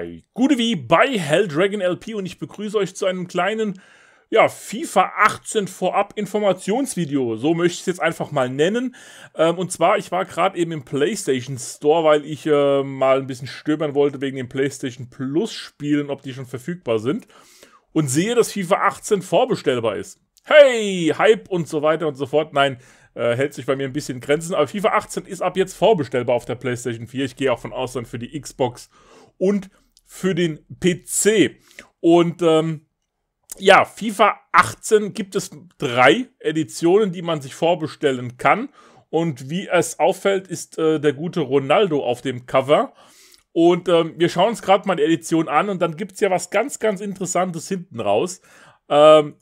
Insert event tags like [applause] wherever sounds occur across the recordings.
bei Gute wie bei Helldragon LP und ich begrüße euch zu einem kleinen ja, FIFA 18 vorab Informationsvideo. So möchte ich es jetzt einfach mal nennen. Ähm, und zwar, ich war gerade eben im PlayStation Store, weil ich äh, mal ein bisschen stöbern wollte wegen den PlayStation Plus Spielen, ob die schon verfügbar sind. Und sehe, dass FIFA 18 vorbestellbar ist. Hey, Hype und so weiter und so fort. Nein, äh, hält sich bei mir ein bisschen Grenzen. Aber FIFA 18 ist ab jetzt vorbestellbar auf der PlayStation 4. Ich gehe auch von außen für die Xbox und für den PC. Und ähm, ja, FIFA 18 gibt es drei Editionen, die man sich vorbestellen kann. Und wie es auffällt, ist äh, der gute Ronaldo auf dem Cover. Und ähm, wir schauen uns gerade mal die Edition an und dann gibt es ja was ganz, ganz Interessantes hinten raus. Ähm,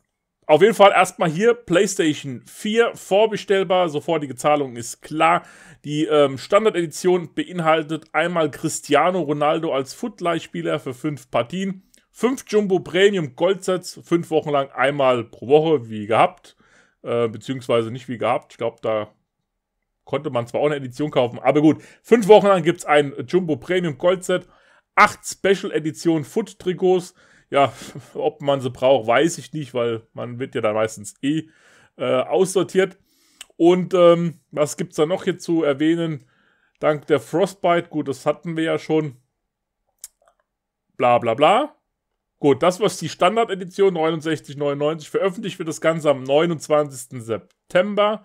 auf jeden Fall erstmal hier PlayStation 4 vorbestellbar. Sofortige Zahlung ist klar. Die ähm, Standard-Edition beinhaltet einmal Cristiano Ronaldo als Footlight-Spieler für fünf Partien, fünf Jumbo Premium Goldsets, fünf Wochen lang einmal pro Woche, wie gehabt. Äh, beziehungsweise nicht wie gehabt. Ich glaube, da konnte man zwar auch eine Edition kaufen, aber gut. Fünf Wochen lang gibt es ein Jumbo Premium Goldset, acht Special-Edition Foot-Trikots. Ja, [laughs] ob man sie braucht, weiß ich nicht, weil man wird ja dann meistens eh äh, aussortiert. Und ähm, was gibt es da noch hier zu erwähnen? Dank der Frostbite, gut, das hatten wir ja schon. Bla bla bla. Gut, das war die Standard-Edition 69,99. Veröffentlicht wird das Ganze am 29. September.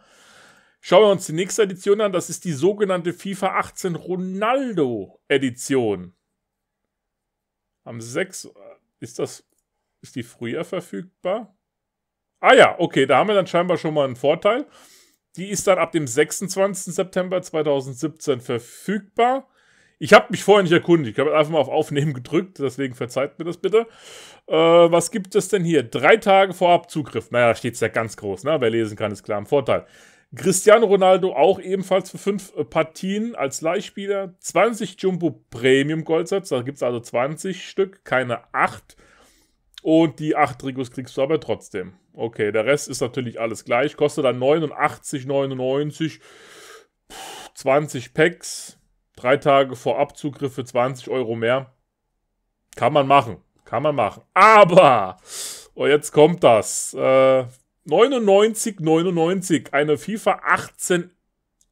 Schauen wir uns die nächste Edition an. Das ist die sogenannte FIFA 18 Ronaldo-Edition. Am 6. Ist das. Ist die früher verfügbar? Ah ja, okay, da haben wir dann scheinbar schon mal einen Vorteil. Die ist dann ab dem 26. September 2017 verfügbar. Ich habe mich vorher nicht erkundigt. Ich habe einfach mal auf Aufnehmen gedrückt, deswegen verzeiht mir das bitte. Äh, was gibt es denn hier? Drei Tage vorab Zugriff. Naja, da steht es ja ganz groß, ne? Wer lesen kann, ist klar im Vorteil. Cristiano Ronaldo auch ebenfalls für fünf äh, Partien als Leihspieler. 20 Jumbo Premium Goldsatz, da gibt es also 20 Stück, keine 8. Und die 8 Trikots kriegst du aber trotzdem. Okay, der Rest ist natürlich alles gleich. Kostet dann 89,99. 20 Packs. Drei Tage vor Abzugriff für 20 Euro mehr. Kann man machen. Kann man machen. Aber, oh, jetzt kommt das. Äh, 99,99 eine FIFA 18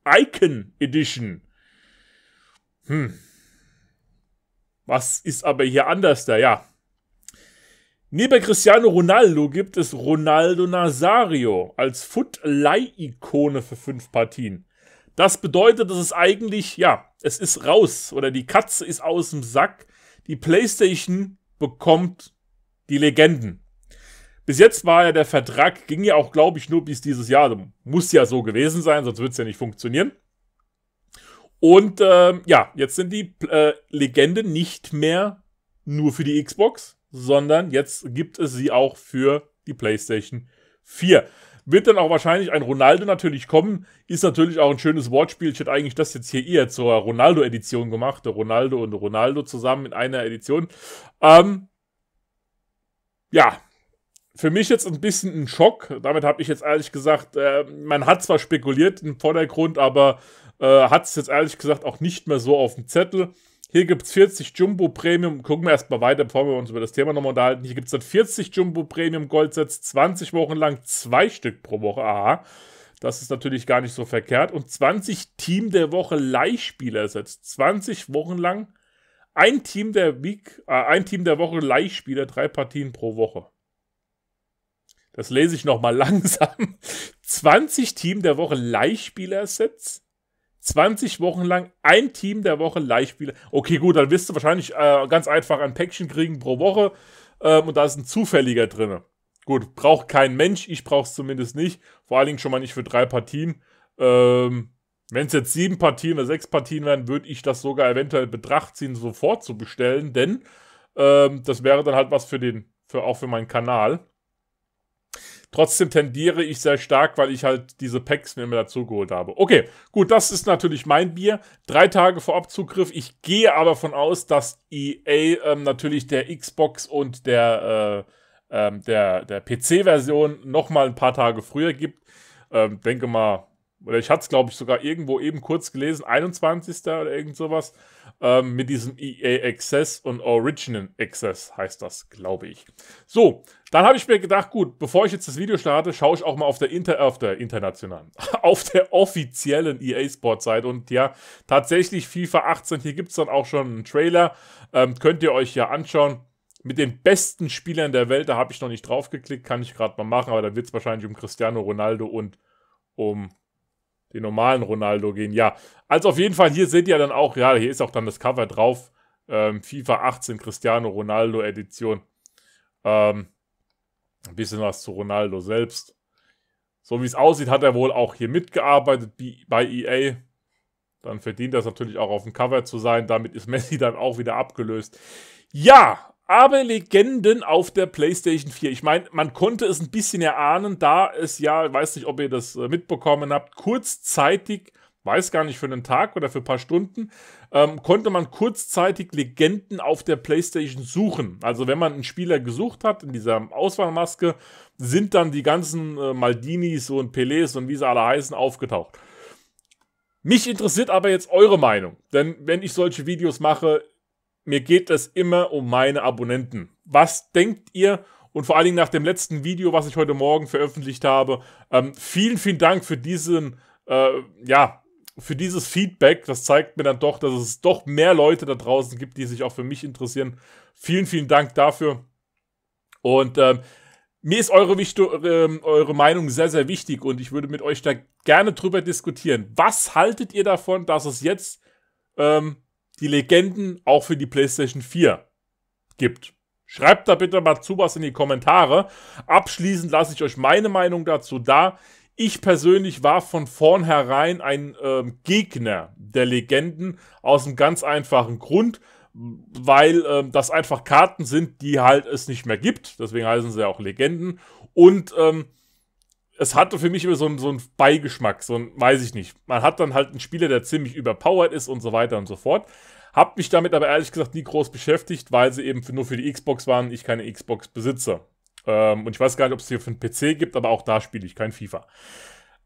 Icon Edition. Hm. Was ist aber hier anders da? Ja. Neben Cristiano Ronaldo gibt es Ronaldo Nazario als Foot-Leih-Ikone für fünf Partien. Das bedeutet, dass es eigentlich, ja, es ist raus oder die Katze ist aus dem Sack. Die PlayStation bekommt die Legenden. Bis jetzt war ja der Vertrag, ging ja auch, glaube ich, nur bis dieses Jahr. Also muss ja so gewesen sein, sonst wird es ja nicht funktionieren. Und äh, ja, jetzt sind die äh, Legenden nicht mehr nur für die Xbox, sondern jetzt gibt es sie auch für die PlayStation 4. Wird dann auch wahrscheinlich ein Ronaldo natürlich kommen. Ist natürlich auch ein schönes Wortspiel. Ich hätte eigentlich das jetzt hier eher zur Ronaldo-Edition gemacht. Der Ronaldo und Ronaldo zusammen in einer Edition. Ähm, ja, für mich jetzt ein bisschen ein Schock. Damit habe ich jetzt ehrlich gesagt, äh, man hat zwar spekuliert im Vordergrund, aber äh, hat es jetzt ehrlich gesagt auch nicht mehr so auf dem Zettel. Hier gibt es 40 Jumbo Premium. Gucken wir erstmal weiter, bevor wir uns über das Thema nochmal unterhalten. Hier gibt es dann 40 Jumbo Premium Goldsets, 20 Wochen lang, zwei Stück pro Woche. Aha. Das ist natürlich gar nicht so verkehrt. Und 20 Team der Woche Leihspielersets. 20 Wochen lang ein Team der Week, äh, ein Team der Woche Leihspieler, drei Partien pro Woche das lese ich nochmal [laughs] langsam, 20 Team der Woche Leihspieler-Sets. 20 Wochen lang ein Team der Woche Leihspieler. Okay, gut, dann wirst du wahrscheinlich äh, ganz einfach ein Päckchen kriegen pro Woche. Ähm, und da ist ein zufälliger drin. Gut, braucht kein Mensch. Ich brauche es zumindest nicht. Vor allen Dingen schon mal nicht für drei Partien. Ähm, Wenn es jetzt sieben Partien oder sechs Partien wären, würde ich das sogar eventuell in Betracht ziehen, sofort zu bestellen. Denn ähm, das wäre dann halt was für den, für, auch für meinen Kanal. Trotzdem tendiere ich sehr stark, weil ich halt diese Packs mir immer dazu geholt habe. Okay, gut, das ist natürlich mein Bier. Drei Tage vor Abzugriff. Ich gehe aber von aus, dass EA ähm, natürlich der Xbox und der, äh, ähm, der, der PC-Version nochmal ein paar Tage früher gibt. Ähm, denke mal, oder ich hatte es, glaube ich, sogar irgendwo eben kurz gelesen, 21. oder irgend sowas, ähm, mit diesem EA Access und Original Access heißt das, glaube ich. So, dann habe ich mir gedacht, gut, bevor ich jetzt das Video starte, schaue ich auch mal auf der, Inter auf der internationalen, [laughs] auf der offiziellen EA Sports Seite. Und ja, tatsächlich FIFA 18, hier gibt es dann auch schon einen Trailer. Ähm, könnt ihr euch ja anschauen. Mit den besten Spielern der Welt, da habe ich noch nicht drauf geklickt, kann ich gerade mal machen, aber da wird es wahrscheinlich um Cristiano Ronaldo und um den normalen Ronaldo gehen. Ja, also auf jeden Fall, hier seht ihr dann auch, ja, hier ist auch dann das Cover drauf. Ähm, FIFA 18 Cristiano Ronaldo Edition. Ähm, ein bisschen was zu Ronaldo selbst. So wie es aussieht, hat er wohl auch hier mitgearbeitet bei EA. Dann verdient das natürlich auch auf dem Cover zu sein. Damit ist [laughs] Messi dann auch wieder abgelöst. Ja, aber Legenden auf der PlayStation 4. Ich meine, man konnte es ein bisschen erahnen, da es ja, ich weiß nicht, ob ihr das äh, mitbekommen habt, kurzzeitig weiß gar nicht, für einen Tag oder für ein paar Stunden, ähm, konnte man kurzzeitig Legenden auf der PlayStation suchen. Also wenn man einen Spieler gesucht hat in dieser Auswahlmaske, sind dann die ganzen äh, Maldinis und Pelés und wie sie alle heißen aufgetaucht. Mich interessiert aber jetzt eure Meinung, denn wenn ich solche Videos mache, mir geht es immer um meine Abonnenten. Was denkt ihr? Und vor allen Dingen nach dem letzten Video, was ich heute Morgen veröffentlicht habe, ähm, vielen, vielen Dank für diesen, äh, ja, für dieses Feedback, das zeigt mir dann doch, dass es doch mehr Leute da draußen gibt, die sich auch für mich interessieren. Vielen, vielen Dank dafür. Und ähm, mir ist eure, ähm, eure, Meinung sehr, sehr wichtig und ich würde mit euch da gerne drüber diskutieren. Was haltet ihr davon, dass es jetzt ähm, die Legenden auch für die PlayStation 4 gibt? Schreibt da bitte mal zu was in die Kommentare. Abschließend lasse ich euch meine Meinung dazu da. Ich persönlich war von vornherein ein ähm, Gegner der Legenden aus einem ganz einfachen Grund, weil ähm, das einfach Karten sind, die halt es nicht mehr gibt. Deswegen heißen sie ja auch Legenden. Und ähm, es hatte für mich immer so einen, so einen Beigeschmack, so ein, weiß ich nicht. Man hat dann halt einen Spieler, der ziemlich überpowered ist und so weiter und so fort. Hab mich damit aber ehrlich gesagt nie groß beschäftigt, weil sie eben für, nur für die Xbox waren, ich keine Xbox besitze. Ähm, und ich weiß gar nicht, ob es hier für einen PC gibt, aber auch da spiele ich kein FIFA.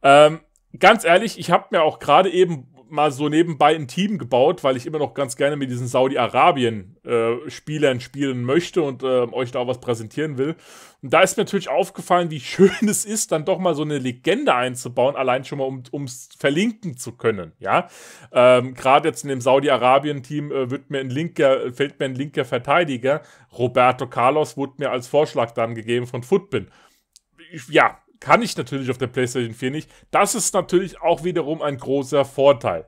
Ähm, ganz ehrlich, ich habe mir auch gerade eben mal so nebenbei ein Team gebaut, weil ich immer noch ganz gerne mit diesen Saudi-Arabien-Spielern äh, spielen möchte und äh, euch da auch was präsentieren will. Und da ist mir natürlich aufgefallen, wie schön [laughs] es ist, dann doch mal so eine Legende einzubauen, allein schon mal, um es verlinken zu können. Ja, ähm, gerade jetzt in dem Saudi-Arabien-Team äh, wird mir ein linker, fällt mir ein linker Verteidiger. Roberto Carlos wurde mir als Vorschlag dann gegeben von Footbin. Ja, kann ich natürlich auf der PlayStation 4 nicht. Das ist natürlich auch wiederum ein großer Vorteil.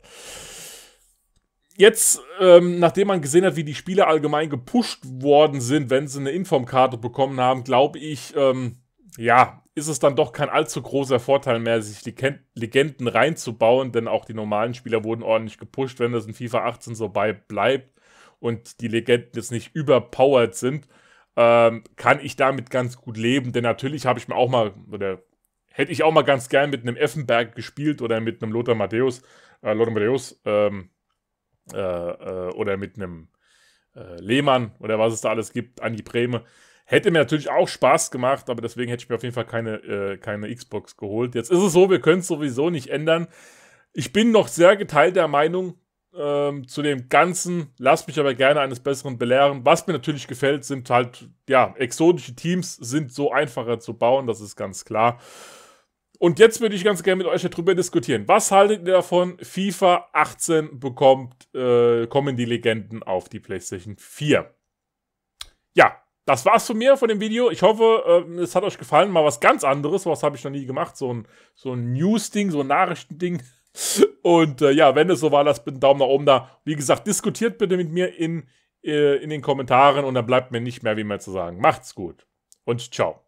Jetzt, ähm, nachdem man gesehen hat, wie die Spiele allgemein gepusht worden sind, wenn sie eine Informkarte bekommen haben, glaube ich, ähm, ja, ist es dann doch kein allzu großer Vorteil mehr, sich die Ken Legenden reinzubauen, denn auch die normalen Spieler wurden ordentlich gepusht, wenn das in FIFA 18 so bei bleibt und die Legenden jetzt nicht überpowered sind ähm, kann ich damit ganz gut leben. Denn natürlich habe ich mir auch mal, oder hätte ich auch mal ganz gern mit einem Effenberg gespielt oder mit einem Lothar Matthäus, äh, Lothar Matthäus, ähm, äh, äh, oder mit einem äh, Lehmann oder was es da alles gibt, an die Breme. Hätte mir natürlich auch Spaß gemacht, aber deswegen hätte ich mir auf jeden Fall keine, äh, keine Xbox geholt. Jetzt ist es so, wir können es sowieso nicht ändern. Ich bin noch sehr geteilter Meinung, ähm, zu dem Ganzen, lasst mich aber gerne eines Besseren belehren. Was mir natürlich gefällt, sind halt, ja, exotische Teams sind so einfacher zu bauen, das ist ganz klar. Und jetzt würde ich ganz gerne mit euch darüber diskutieren. Was haltet ihr davon? FIFA 18 bekommt, äh, kommen die Legenden auf die PlayStation 4. Ja, das war's von mir, von dem Video. Ich hoffe, äh, es hat euch gefallen. Mal was ganz anderes. Was habe ich noch nie gemacht? So ein, so ein News-Ding, so ein Nachrichtending. Und äh, ja, wenn es so war, lasst bitte einen Daumen nach oben da. Wie gesagt, diskutiert bitte mit mir in, äh, in den Kommentaren und dann bleibt mir nicht mehr wie mehr zu sagen. Macht's gut und ciao.